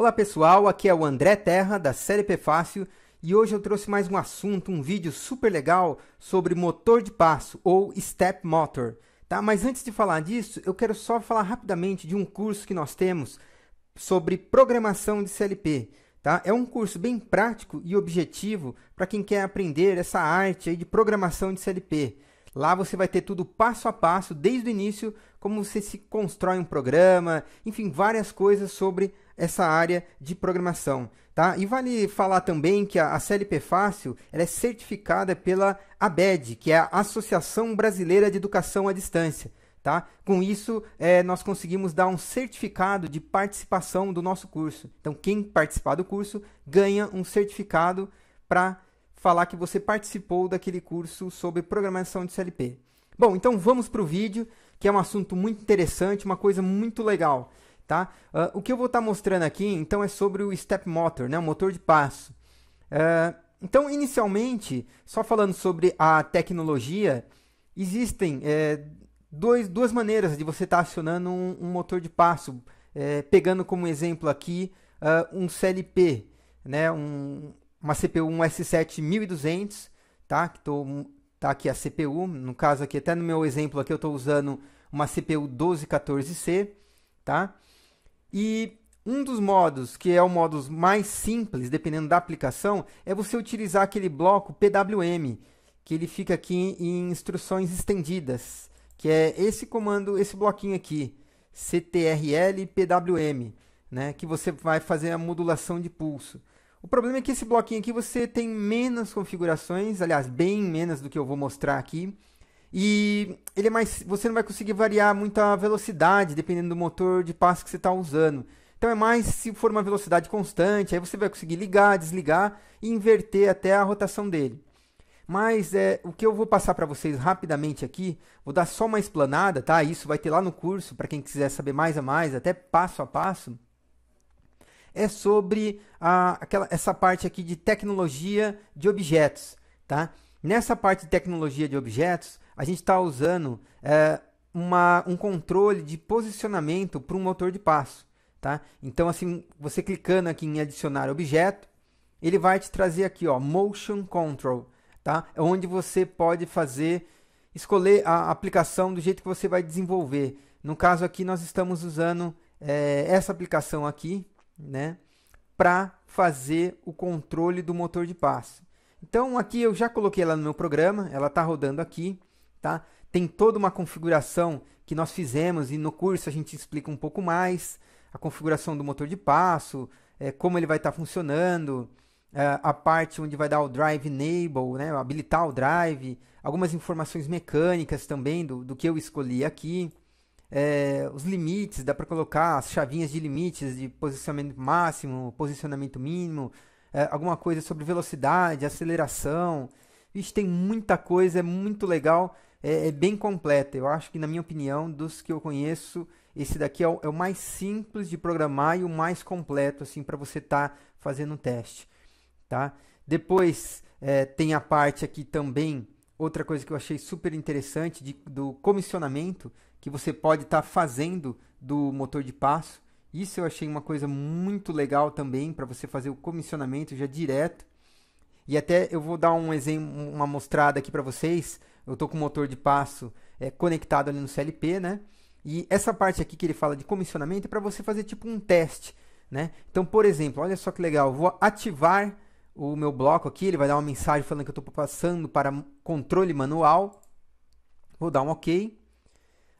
Olá pessoal, aqui é o André Terra da CLP Fácil e hoje eu trouxe mais um assunto, um vídeo super legal sobre motor de passo ou step motor, tá? Mas antes de falar disso, eu quero só falar rapidamente de um curso que nós temos sobre programação de CLP, tá? É um curso bem prático e objetivo para quem quer aprender essa arte aí de programação de CLP. Lá você vai ter tudo passo a passo, desde o início, como você se constrói um programa, enfim, várias coisas sobre essa área de programação. Tá? E vale falar também que a, CLP Fácil é certificada pela ABED, que é a Associação Brasileira de Educação à Distância. Tá? Com isso, é, nós conseguimos dar um certificado de participação do nosso curso. Então, quem participar do curso ganha um certificado para falar que você participou daquele curso sobre programação de CLP. Bom, então vamos para o vídeo, que é um assunto muito interessante, uma coisa muito legal tá? Uh, o que eu vou estar tá mostrando aqui, então, é sobre o step motor, né? O motor de passo. Uh, então, inicialmente, só falando sobre a tecnologia, existem é, dois, duas maneiras de você estar tá acionando um, um, motor de passo. É, pegando como exemplo aqui uh, um CLP, né? Um, uma CPU, um S7200, tá? Que tô, tá aqui a CPU, no caso aqui, até no meu exemplo aqui eu estou usando uma CPU 1214C, tá? E um dos modos, que é o modo mais simples, dependendo da aplicação, é você utilizar aquele bloco PWM, que ele fica aqui em instruções estendidas, que é esse comando, esse bloquinho aqui, CTRL PWM, né, que você vai fazer a modulação de pulso. O problema é que esse bloquinho aqui você tem menos configurações, aliás, bem menos do que eu vou mostrar aqui. E ele é mais, você não vai conseguir variar muito a velocidade, dependendo do motor de passo que você está usando. Então é mais se for uma velocidade constante, aí você vai conseguir ligar, desligar e inverter até a rotação dele. Mas é, o que eu vou passar para vocês rapidamente aqui, vou dar só uma explanada, tá? Isso vai ter lá no curso, para quem quiser saber mais a mais, até passo a passo. É sobre a, aquela, essa parte aqui de tecnologia de objetos, tá? Nessa parte de tecnologia de objetos, a gente está usando é, uma, um controle de posicionamento para um motor de passo. Tá? Então, assim, você clicando aqui em adicionar objeto, ele vai te trazer aqui, ó, Motion Control, tá? É onde você pode fazer, escolher a aplicação do jeito que você vai desenvolver. No caso aqui, nós estamos usando é, essa aplicação aqui, né? Para fazer o controle do motor de passo. Então aqui eu já coloquei ela no meu programa, ela está rodando aqui, tá? Tem toda uma configuração que nós fizemos e no curso a gente explica um pouco mais a configuração do motor de passo, é, como ele vai estar tá funcionando, é, a parte onde vai dar o drive enable, né, habilitar o drive, algumas informações mecânicas também do, do que eu escolhi aqui, é, os limites, dá para colocar as chavinhas de limites de posicionamento máximo, posicionamento mínimo, é, alguma coisa sobre velocidade, aceleração. Vixe, tem muita coisa, é muito legal, é, é, bem completa. Eu acho que, na minha opinião, dos que eu conheço, esse daqui é o, é o mais simples de programar e o mais completo, assim, para você estar tá fazendo um teste, tá? Depois é, tem a parte aqui também, outra coisa que eu achei super interessante, de, do comissionamento, que você pode estar tá fazendo do motor de passo. Isso eu achei uma coisa muito legal também para você fazer o comissionamento já direto. E até eu vou dar um exemplo, uma mostrada aqui para vocês. Eu estou com o motor de passo é, conectado ali no CLP, né? E essa parte aqui que ele fala de comissionamento é para você fazer tipo um teste, né? Então, por exemplo, olha só que legal, eu vou ativar o meu bloco aqui, ele vai dar uma mensagem falando que eu estou passando para controle manual. Vou dar um OK.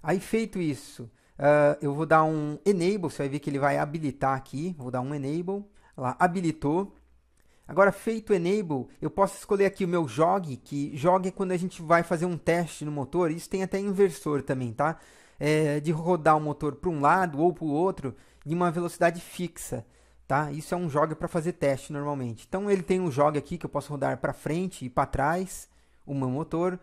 Aí feito isso, Uh, eu vou dar um enable, você vai ver que ele vai habilitar aqui. Vou dar um enable. Lá, habilitou. Agora, feito enable, eu posso escolher aqui o meu jog, que jog é quando a gente vai fazer um teste no motor. Isso tem até inversor também, tá? É, de rodar o motor para um lado ou para o outro em uma velocidade fixa, tá? Isso é um jog para fazer teste normalmente. Então, ele tem um jog aqui que eu posso rodar para frente e para trás o meu motor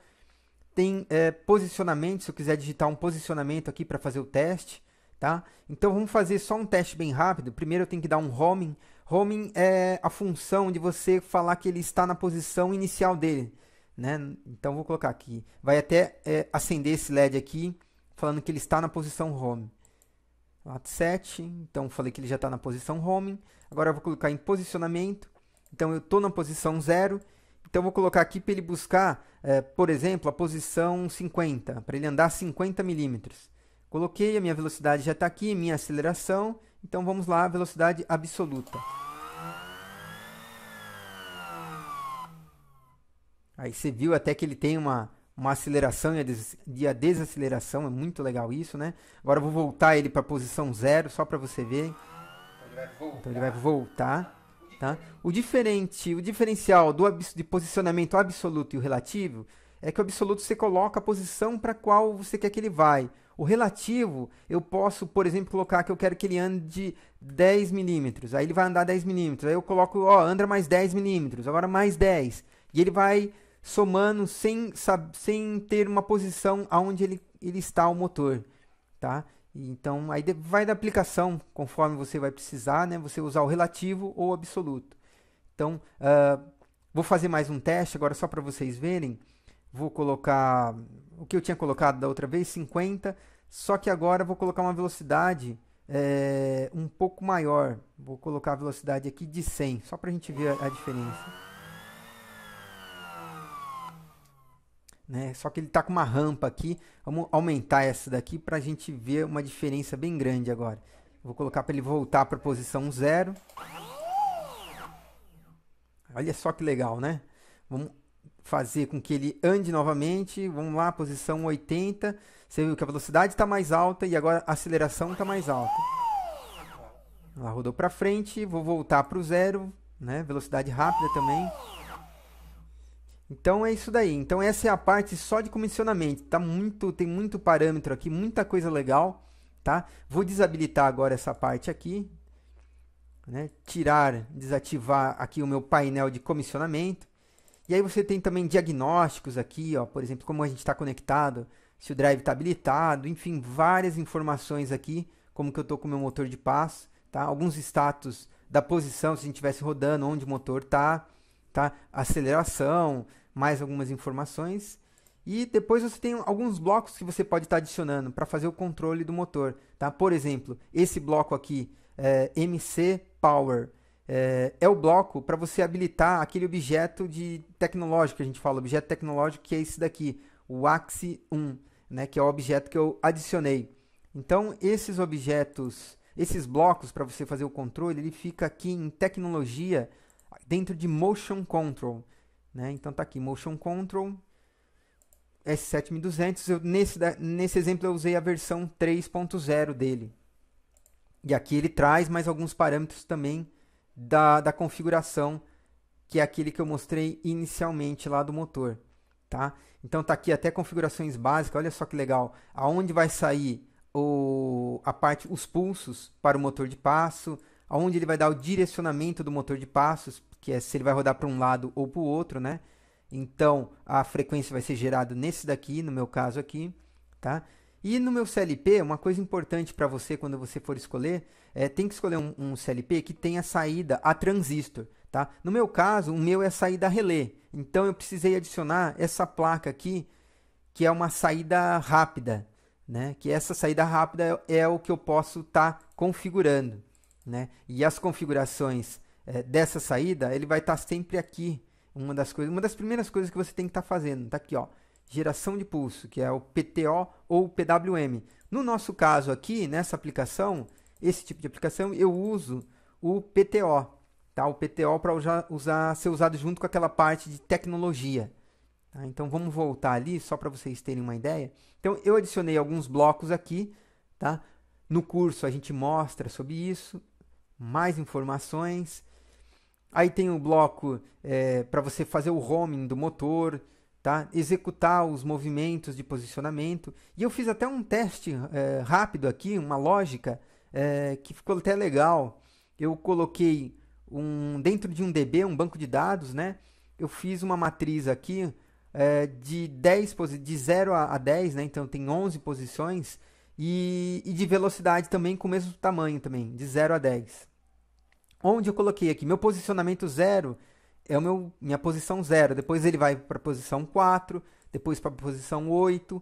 tem é, posicionamento, se eu quiser digitar um posicionamento aqui para fazer o teste, tá? Então vamos fazer só um teste bem rápido. Primeiro eu tenho que dar um homing. Homing é a função de você falar que ele está na posição inicial dele, né? Então vou colocar aqui. Vai até é, acender esse LED aqui, falando que ele está na posição home. Lat 7, então falei que ele já está na posição home. Agora eu vou colocar em posicionamento. Então eu estou na posição 0 então vou colocar aqui para ele buscar, é, por exemplo, a posição 50, para ele andar 50 milímetros. Coloquei, a minha velocidade já está aqui, minha aceleração. Então vamos lá, velocidade absoluta. Aí você viu até que ele tem uma, uma aceleração e a, des e a desaceleração, é muito legal isso, né? Agora eu vou voltar ele para a posição zero, só para você ver. Então ele vai voltar. Então ele vai voltar. Tá? O diferente, o diferencial do de posicionamento absoluto e o relativo é que o absoluto você coloca a posição para qual você quer que ele vai. O relativo, eu posso, por exemplo, colocar que eu quero que ele ande 10 milímetros. Aí ele vai andar 10 milímetros. Aí eu coloco, ó, anda mais 10 milímetros, agora mais 10. E ele vai somando sem, sem ter uma posição aonde ele, ele está o motor, tá? Então, aí vai da aplicação, conforme você vai precisar, né? Você usar o relativo ou absoluto. Então, uh, vou fazer mais um teste agora só para vocês verem. Vou colocar o que eu tinha colocado da outra vez, 50. Só que agora vou colocar uma velocidade é, um pouco maior. Vou colocar a velocidade aqui de 100, só para a gente ver a, a diferença. Né? Só que ele está com uma rampa aqui. Vamos aumentar essa daqui para a gente ver uma diferença bem grande agora. Vou colocar para ele voltar para a posição 0. Olha só que legal, né? Vamos fazer com que ele ande novamente. Vamos lá, posição 80. Você viu que a velocidade está mais alta e agora a aceleração está mais alta. Ela rodou para frente. Vou voltar para o zero, né? Velocidade rápida também. Então é isso daí. Então essa é a parte só de comissionamento. Tá muito, tem muito parâmetro aqui, muita coisa legal, tá? Vou desabilitar agora essa parte aqui, né? Tirar, desativar aqui o meu painel de comissionamento. E aí você tem também diagnósticos aqui, ó, por exemplo, como a gente está conectado, se o drive está habilitado, enfim, várias informações aqui, como que eu estou com o meu motor de passo, tá? Alguns status da posição, se a gente estivesse rodando, onde o motor está, tá? Aceleração, mais algumas informações. E depois você tem alguns blocos que você pode estar tá adicionando para fazer o controle do motor, tá? Por exemplo, esse bloco aqui, é, MC Power, é, é o bloco para você habilitar aquele objeto de tecnológico que a gente fala, objeto tecnológico que é esse daqui, o Axi 1, né? Que é o objeto que eu adicionei. Então, esses objetos, esses blocos para você fazer o controle, ele fica aqui em tecnologia, dentro de Motion Control. Né? Então tá aqui, Motion Control S7200. Eu, nesse, nesse exemplo eu usei a versão 3.0 dele. E aqui ele traz mais alguns parâmetros também da, da configuração, que é aquele que eu mostrei inicialmente lá do motor. Tá? Então tá aqui até configurações básicas, olha só que legal. Aonde vai sair o, a parte, os pulsos para o motor de passo, onde ele vai dar o direcionamento do motor de passos, que é se ele vai rodar para um lado ou para o outro, né? Então, a frequência vai ser gerada nesse daqui, no meu caso aqui, tá? E no meu CLP, uma coisa importante para você quando você for escolher, é, tem que escolher um, um CLP que tenha saída a transistor, tá? No meu caso, o meu é saída a relé, então eu precisei adicionar essa placa aqui, que é uma saída rápida, né? Que essa saída rápida é, é o que eu posso estar tá configurando, né? E as configurações é, dessa saída, ele vai estar tá sempre aqui. Uma das coisas, uma das primeiras coisas que você tem que estar tá fazendo, está aqui, ó, geração de pulso, que é o PTO ou o PWM. No nosso caso aqui, nessa aplicação, esse tipo de aplicação, eu uso o PTO, tá? O PTO para usar, usar, ser usado junto com aquela parte de tecnologia. Tá? Então vamos voltar ali só para vocês terem uma ideia. Então eu adicionei alguns blocos aqui, tá? No curso a gente mostra sobre isso, mais informações. Aí tem o bloco é, para você fazer o homing do motor, tá? executar os movimentos de posicionamento. E eu fiz até um teste é, rápido aqui, uma lógica, é, que ficou até legal. Eu coloquei um dentro de um DB, um banco de dados, né? eu fiz uma matriz aqui é, de, 10, de 0 a 10, né? então tem 11 posições e, e de velocidade também com o mesmo tamanho também, de 0 a 10. Onde eu coloquei aqui, meu posicionamento 0 é o meu, minha posição 0. Depois ele vai para a posição 4, depois para a posição 8,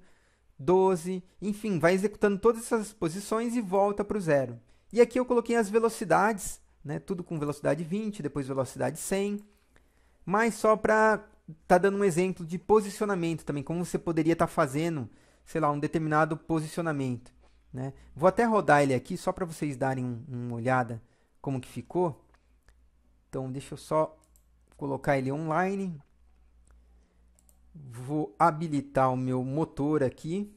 12, enfim, vai executando todas essas posições e volta para o 0. E aqui eu coloquei as velocidades, né, tudo com velocidade 20, depois velocidade 100, mas só para estar tá dando um exemplo de posicionamento também, como você poderia estar tá fazendo sei lá, um determinado posicionamento. Né? Vou até rodar ele aqui só para vocês darem um, uma olhada como que ficou. Então deixa eu só colocar ele online. Vou habilitar o meu motor aqui.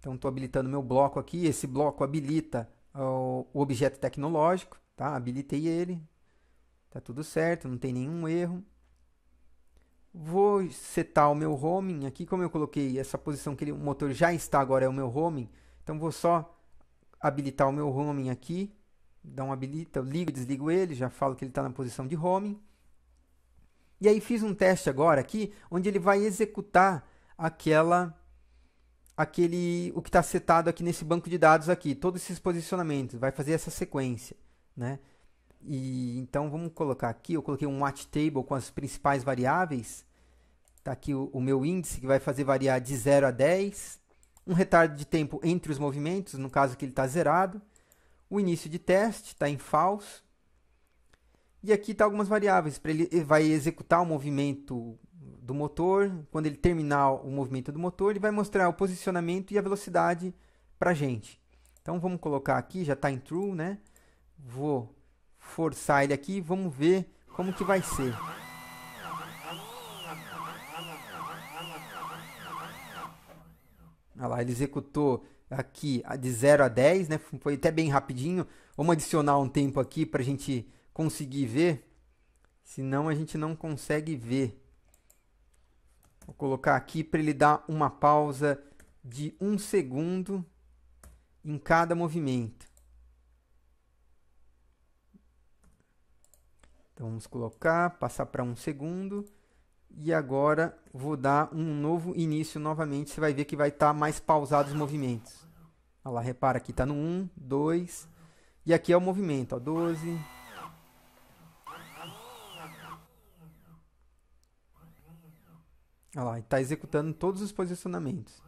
Então estou habilitando meu bloco aqui. Esse bloco habilita ó, o objeto tecnológico. Tá? Habilitei ele. Tá tudo certo, não tem nenhum erro. Vou setar o meu homing aqui, como eu coloquei essa posição que ele, o motor já está agora é o meu homing, então vou só habilitar o meu homing aqui, dá um habilita, ligo e desligo ele, já falo que ele está na posição de homing. E aí fiz um teste agora aqui, onde ele vai executar aquela aquele o que está setado aqui nesse banco de dados aqui, todos esses posicionamentos, vai fazer essa sequência, né? E então vamos colocar aqui, eu coloquei um watch table com as principais variáveis. Está aqui o, o, meu índice que vai fazer variar de 0 a 10. Um retardo de tempo entre os movimentos, no caso que ele está zerado. O início de teste está em falso. E aqui está algumas variáveis. Para ele vai executar o movimento do motor. Quando ele terminar o movimento do motor, ele vai mostrar o posicionamento e a velocidade para a gente. Então vamos colocar aqui, já está em true, né? Vou forçar ele aqui. Vamos ver como que vai ser. Olha lá, ele executou aqui de 0 a 10, né? Foi até bem rapidinho. Vamos adicionar um tempo aqui para a gente conseguir ver. Senão a gente não consegue ver. Vou colocar aqui para ele dar uma pausa de um segundo em cada movimento. Então vamos colocar, passar para um segundo. E agora vou dar um novo início novamente. Você vai ver que vai estar tá mais pausado os movimentos. Olha lá, repara aqui, está no 1, 2. E aqui é o movimento, ó, 12. Olha lá, está executando todos os posicionamentos.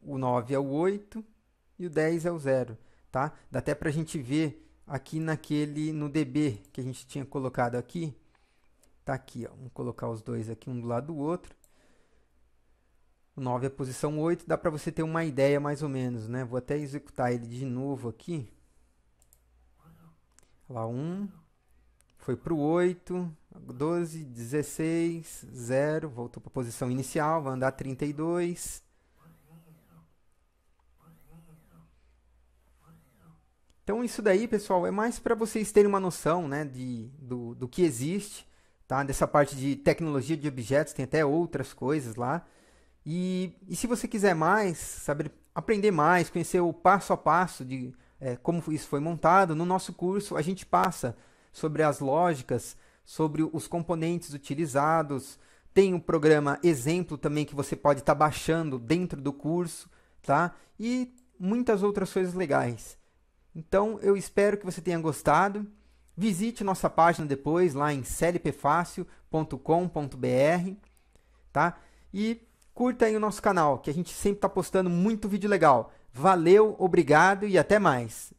O 9 é o 8 e o 10 é o 0. Tá? Dá até para a gente ver aqui naquele, no DB que a gente tinha colocado aqui. Tá aqui, ó. Vamos colocar os dois aqui um do lado do outro. O 9 é posição 8, dá para você ter uma ideia mais ou menos, né? Vou até executar ele de novo aqui. Lá 1, foi para o 8, 12, 16, 0, voltou para a posição inicial, vai andar 32, Então isso daí, pessoal, é mais para vocês terem uma noção né, de, do, do que existe, tá? Dessa parte de tecnologia de objetos, tem até outras coisas lá. E, e se você quiser mais, saber aprender mais, conhecer o passo a passo de é, como isso foi montado, no nosso curso a gente passa sobre as lógicas, sobre os componentes utilizados, tem o um programa exemplo também que você pode estar tá baixando dentro do curso, tá? E muitas outras coisas legais. Então eu espero que você tenha gostado. Visite nossa página depois lá em clpfácil.com.br, tá? E curta aí o nosso canal, que a gente sempre está postando muito vídeo legal. Valeu, obrigado e até mais.